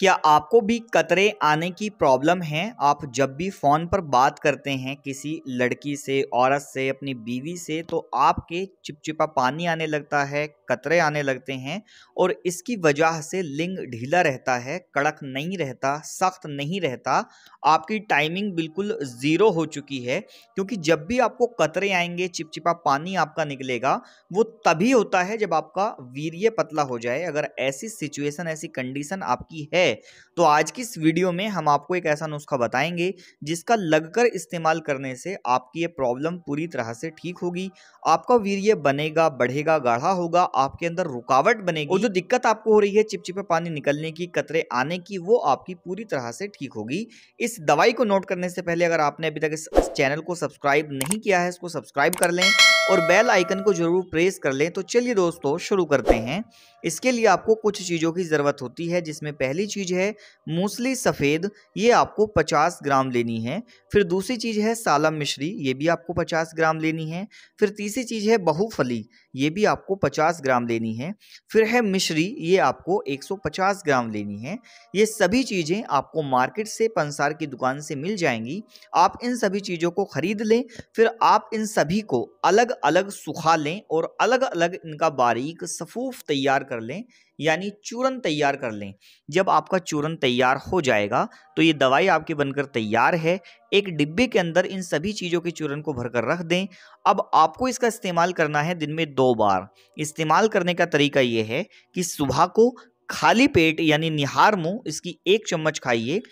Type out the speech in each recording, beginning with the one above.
क्या आपको भी कतरे आने की प्रॉब्लम है आप जब भी फ़ोन पर बात करते हैं किसी लड़की से औरत से अपनी बीवी से तो आपके चिपचिपा पानी आने लगता है कतरे आने लगते हैं और इसकी वजह से लिंग ढीला रहता है कड़क नहीं रहता सख्त नहीं रहता आपकी टाइमिंग बिल्कुल ज़ीरो हो चुकी है क्योंकि जब भी आपको कतरे आएंगे चिपचिपा पानी आपका निकलेगा वो तभी होता है जब आपका वीर्य पतला हो जाए अगर ऐसी सिचुएसन ऐसी कंडीशन आपकी है है तो आज की इस वीडियो में हम आपको एक ऐसा नुस्खा बताएंगे जिसका लगकर इस्तेमाल करने से आपकी ये प्रॉब्लम पूरी तरह से ठीक होगी आपका वीर्य बनेगा बढ़ेगा गाढ़ा होगा आपके अंदर रुकावट बनेगी और जो दिक्कत आपको हो रही है चिपचिपे पानी निकलने की कतरे आने की वो आपकी पूरी तरह से ठीक होगी इस दवाई को नोट करने से पहले अगर आपने अभी तक इस चैनल को सब्सक्राइब नहीं किया है इसको सब्सक्राइब कर लें और बेल आइकन को ज़रूर प्रेस कर लें तो चलिए दोस्तों शुरू करते हैं इसके लिए आपको कुछ चीज़ों की ज़रूरत होती है जिसमें पहली चीज़ है मूसली सफ़ेद ये आपको 50 ग्राम लेनी है फिर दूसरी चीज़ है सालम मिश्री ये भी आपको 50 ग्राम लेनी है फिर तीसरी चीज़ है बहुफली ये भी आपको 50 ग्राम लेनी है फिर है मिश्री ये आपको 150 ग्राम लेनी है ये सभी चीज़ें आपको मार्केट से पंसार की दुकान से मिल जाएंगी आप इन सभी चीज़ों को ख़रीद लें फिर आप इन सभी को अलग अलग सुखा लें और अलग अलग इनका बारीक सफ़ूफ तैयार कर लें यानी चूरन तैयार कर लें जब आपका चूरन तैयार हो जाएगा तो ये दवाई आपकी बनकर तैयार है एक डिब्बे के अंदर इन सभी चीज़ों के चूरन को भरकर रख दें अब आपको इसका इस्तेमाल करना है दिन में दो बार इस्तेमाल करने का तरीका ये है कि सुबह को खाली पेट यानी निहार मुँह इसकी एक चम्मच खाइए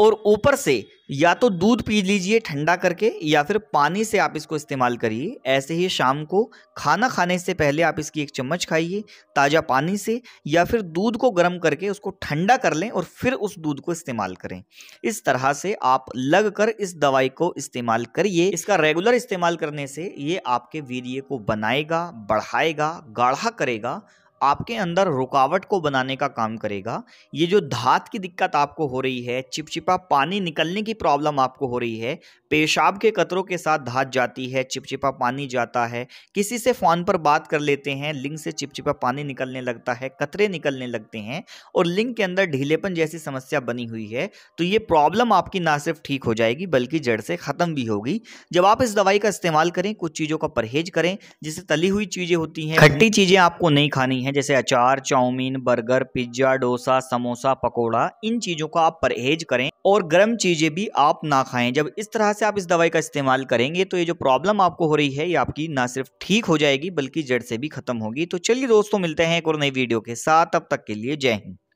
और ऊपर से या तो दूध पी लीजिए ठंडा करके या फिर पानी से आप इसको इस्तेमाल करिए ऐसे ही शाम को खाना खाने से पहले आप इसकी एक चम्मच खाइए ताज़ा पानी से या फिर दूध को गर्म करके उसको ठंडा कर लें और फिर उस दूध को इस्तेमाल करें इस तरह से आप लग कर इस दवाई को इस्तेमाल करिए इसका रेगुलर इस्तेमाल करने से ये आपके वीर्य को बनाएगा बढ़ाएगा गाढ़ा करेगा आपके अंदर रुकावट को बनाने का काम करेगा ये जो धात की दिक्कत आपको हो रही है चिपचिपा पानी निकलने की प्रॉब्लम आपको हो रही है पेशाब के कतरों के साथ धात जाती है चिपचिपा पानी जाता है किसी से फ़ोन पर बात कर लेते हैं लिंग से चिपचिपा पानी निकलने लगता है कतरे निकलने लगते हैं और लिंग के अंदर ढीलेपन जैसी समस्या बनी हुई है तो ये प्रॉब्लम आपकी ना सिर्फ ठीक हो जाएगी बल्कि जड़ से ख़त्म भी होगी जब आप इस दवाई का इस्तेमाल करें कुछ चीज़ों का परहेज करें जिससे तली हुई चीज़ें होती हैं खट्टी चीज़ें आपको नहीं खानी हैं जैसे अचार chowmein burger pizza dosa samosa pakora इन चीज़ों का आप परहेज करें और गर्म चीज़ें भी आप ना खाएं जब इस तरह से आप इस दवाई का इस्तेमाल करेंगे तो ये जो प्रॉब्लम आपको हो रही है ये आपकी ना सिर्फ ठीक हो जाएगी बल्कि जड़ से भी खत्म होगी तो चलिए दोस्तों मिलते हैं एक और नई वीडियो के साथ अब तक के लिए जय हिंद